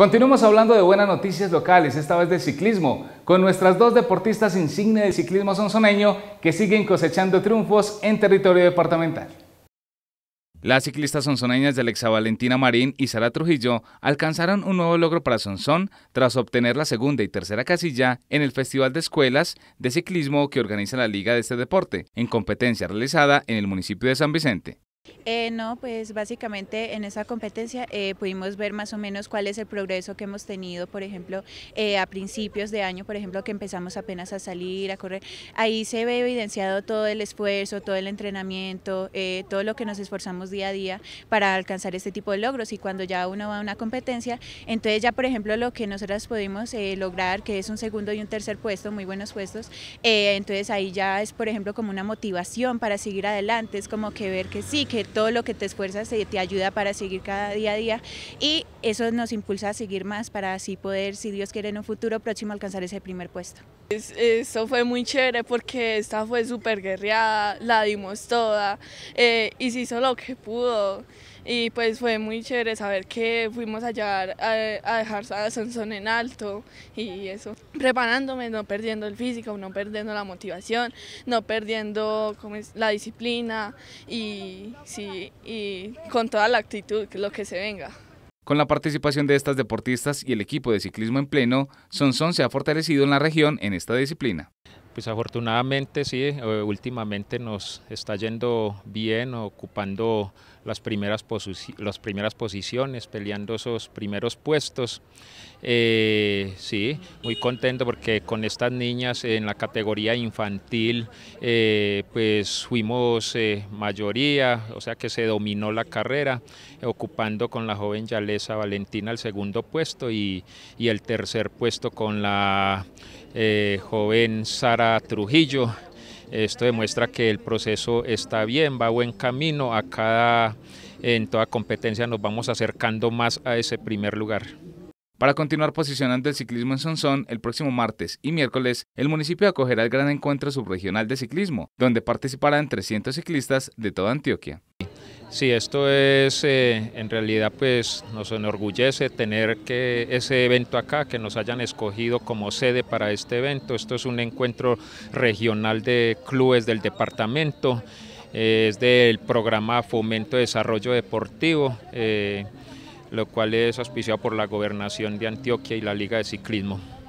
Continuamos hablando de buenas noticias locales, esta vez de ciclismo, con nuestras dos deportistas insignia del ciclismo sonsoneño que siguen cosechando triunfos en territorio departamental. Las ciclistas sonsoneñas de Alexa Valentina Marín y Sara Trujillo alcanzaron un nuevo logro para Sonsón tras obtener la segunda y tercera casilla en el Festival de Escuelas de Ciclismo que organiza la Liga de este deporte, en competencia realizada en el municipio de San Vicente. Eh, no, pues básicamente en esa competencia eh, pudimos ver más o menos cuál es el progreso que hemos tenido, por ejemplo, eh, a principios de año, por ejemplo, que empezamos apenas a salir, a correr. Ahí se ve evidenciado todo el esfuerzo, todo el entrenamiento, todo lo que nos esforzamos día a día para alcanzar este tipo de logros. Y cuando ya uno va a una competencia, entonces ya, por ejemplo, lo que nosotras pudimos lograr, que es un segundo y un tercer puesto, muy buenos puestos, entonces ahí ya es, por ejemplo, como una motivación para seguir adelante, es como que ver que sí, que todo lo que te esfuerzas te, ayuda para seguir cada día a día y eso nos impulsa a seguir más para así poder, si Dios quiere, en un futuro próximo alcanzar ese primer puesto. Esto fue muy chévere porque esta fue súper guerreada, la dimos toda eh, y se hizo lo que pudo y pues fue muy chévere saber que fuimos allá a, dejar a Sansón en alto y eso, preparándome, no perdiendo el físico, no perdiendo la motivación, no perdiendo la disciplina y, y con toda la actitud, lo que se venga. Con la participación de estas deportistas y el equipo de ciclismo en pleno, Sonson se ha fortalecido en la región en esta disciplina. Pues afortunadamente sí, eh, últimamente nos está yendo bien, ocupando las primeras, las primeras posiciones, peleando esos primeros puestos. Eh, sí, muy contento porque con estas niñas en la categoría infantil, eh, pues fuimos mayoría, o sea que se dominó la carrera, ocupando con la joven Yalesa Valentina el segundo puesto y, y el tercer puesto con la joven Sara Trujillo. Esto demuestra que el proceso está bien, va buen camino. A cada, en toda competencia nos vamos acercando más a ese primer lugar. Para continuar posicionando el ciclismo en Sonsón, el próximo martes y miércoles, el municipio acogerá el gran encuentro subregional de ciclismo, donde participarán 300 ciclistas de toda Antioquia. Sí, esto es, eh, en realidad, pues nos enorgullece tener que ese evento acá, que nos hayan escogido como sede para este evento. Esto es un encuentro regional de clubes del departamento, eh, es del programa Fomento Desarrollo Deportivo, eh, lo cual es auspiciado por la Gobernación de Antioquia y la Liga de Ciclismo.